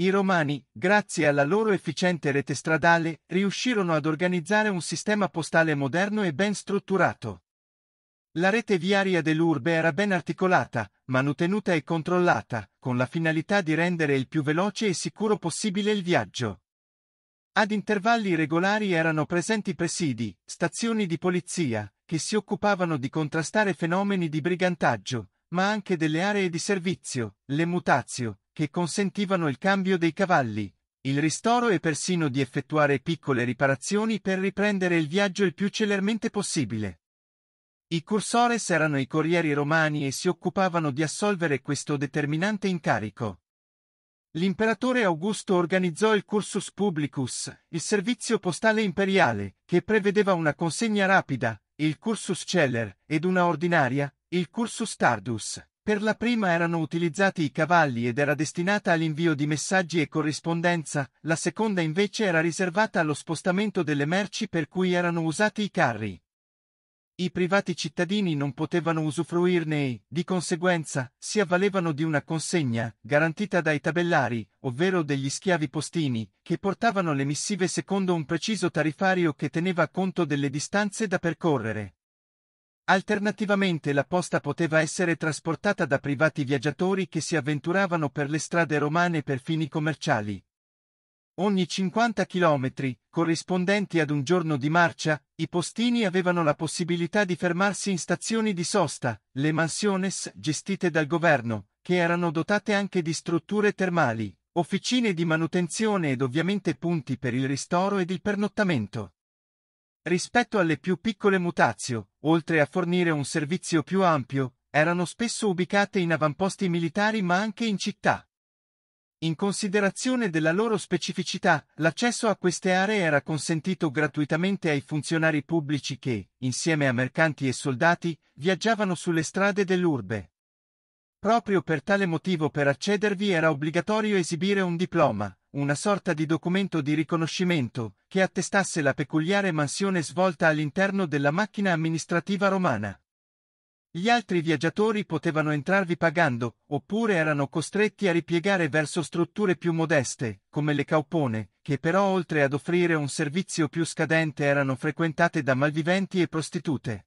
I Romani, grazie alla loro efficiente rete stradale, riuscirono ad organizzare un sistema postale moderno e ben strutturato. La rete viaria dell'urbe era ben articolata, manutenuta e controllata, con la finalità di rendere il più veloce e sicuro possibile il viaggio. Ad intervalli regolari erano presenti presidi, stazioni di polizia, che si occupavano di contrastare fenomeni di brigantaggio, ma anche delle aree di servizio, le mutazio, che consentivano il cambio dei cavalli, il ristoro e persino di effettuare piccole riparazioni per riprendere il viaggio il più celermente possibile. I cursores erano i corrieri romani e si occupavano di assolvere questo determinante incarico. L'imperatore Augusto organizzò il Cursus Publicus, il servizio postale imperiale, che prevedeva una consegna rapida, il Cursus Celler, ed una ordinaria, il Cursus Tardus. Per la prima erano utilizzati i cavalli ed era destinata all'invio di messaggi e corrispondenza, la seconda invece era riservata allo spostamento delle merci per cui erano usati i carri. I privati cittadini non potevano usufruirne e, di conseguenza, si avvalevano di una consegna, garantita dai tabellari, ovvero degli schiavi postini, che portavano le missive secondo un preciso tarifario che teneva conto delle distanze da percorrere. Alternativamente la posta poteva essere trasportata da privati viaggiatori che si avventuravano per le strade romane per fini commerciali. Ogni 50 km, corrispondenti ad un giorno di marcia, i postini avevano la possibilità di fermarsi in stazioni di sosta, le mansiones gestite dal governo, che erano dotate anche di strutture termali, officine di manutenzione ed ovviamente punti per il ristoro ed il pernottamento. Rispetto alle più piccole mutazio, oltre a fornire un servizio più ampio, erano spesso ubicate in avamposti militari ma anche in città. In considerazione della loro specificità, l'accesso a queste aree era consentito gratuitamente ai funzionari pubblici che, insieme a mercanti e soldati, viaggiavano sulle strade dell'urbe. Proprio per tale motivo per accedervi era obbligatorio esibire un diploma, una sorta di documento di riconoscimento, che attestasse la peculiare mansione svolta all'interno della macchina amministrativa romana. Gli altri viaggiatori potevano entrarvi pagando, oppure erano costretti a ripiegare verso strutture più modeste, come le caupone, che però oltre ad offrire un servizio più scadente erano frequentate da malviventi e prostitute.